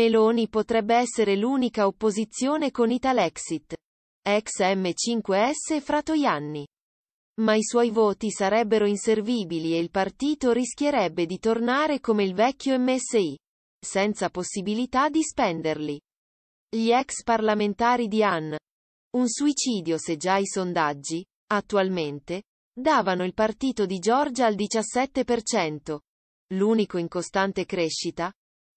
Meloni potrebbe essere l'unica opposizione con Italexit. Ex M5S Fratoianni. Ma i suoi voti sarebbero inservibili e il partito rischierebbe di tornare come il vecchio MSI, senza possibilità di spenderli. Gli ex parlamentari di Ann. Un suicidio se già i sondaggi, attualmente, davano il partito di Giorgia al 17%, l'unico in costante crescita,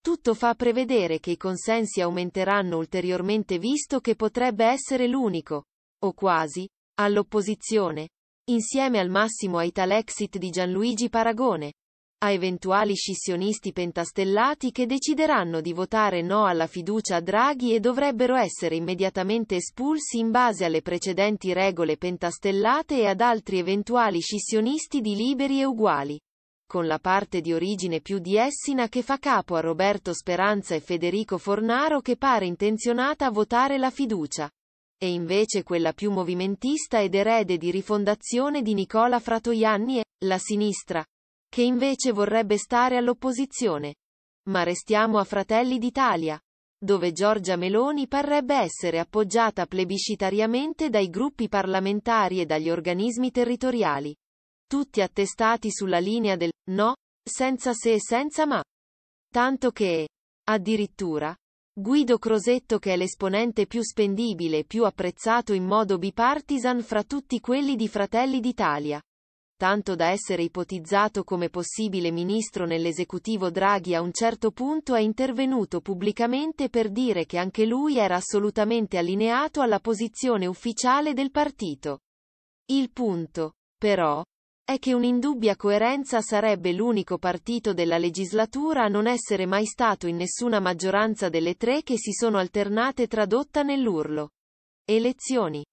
tutto fa prevedere che i consensi aumenteranno ulteriormente visto che potrebbe essere l'unico, o quasi, all'opposizione, insieme al massimo ai talexit di Gianluigi Paragone, a eventuali scissionisti pentastellati che decideranno di votare no alla fiducia a Draghi e dovrebbero essere immediatamente espulsi in base alle precedenti regole pentastellate e ad altri eventuali scissionisti di liberi e uguali con la parte di origine più di Essina che fa capo a Roberto Speranza e Federico Fornaro che pare intenzionata a votare la fiducia. E invece quella più movimentista ed erede di rifondazione di Nicola Fratoianni è la sinistra, che invece vorrebbe stare all'opposizione. Ma restiamo a Fratelli d'Italia, dove Giorgia Meloni parrebbe essere appoggiata plebiscitariamente dai gruppi parlamentari e dagli organismi territoriali tutti attestati sulla linea del no, senza se e senza ma. Tanto che, addirittura, Guido Crosetto che è l'esponente più spendibile e più apprezzato in modo bipartisan fra tutti quelli di Fratelli d'Italia. Tanto da essere ipotizzato come possibile ministro nell'esecutivo Draghi a un certo punto è intervenuto pubblicamente per dire che anche lui era assolutamente allineato alla posizione ufficiale del partito. Il punto, però, è che un'indubbia coerenza sarebbe l'unico partito della legislatura a non essere mai stato in nessuna maggioranza delle tre che si sono alternate tradotta nell'urlo. Elezioni.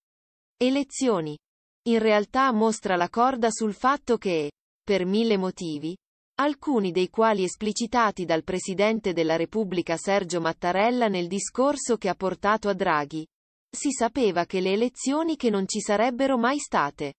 Elezioni. In realtà mostra la corda sul fatto che, per mille motivi, alcuni dei quali esplicitati dal Presidente della Repubblica Sergio Mattarella nel discorso che ha portato a Draghi, si sapeva che le elezioni che non ci sarebbero mai state.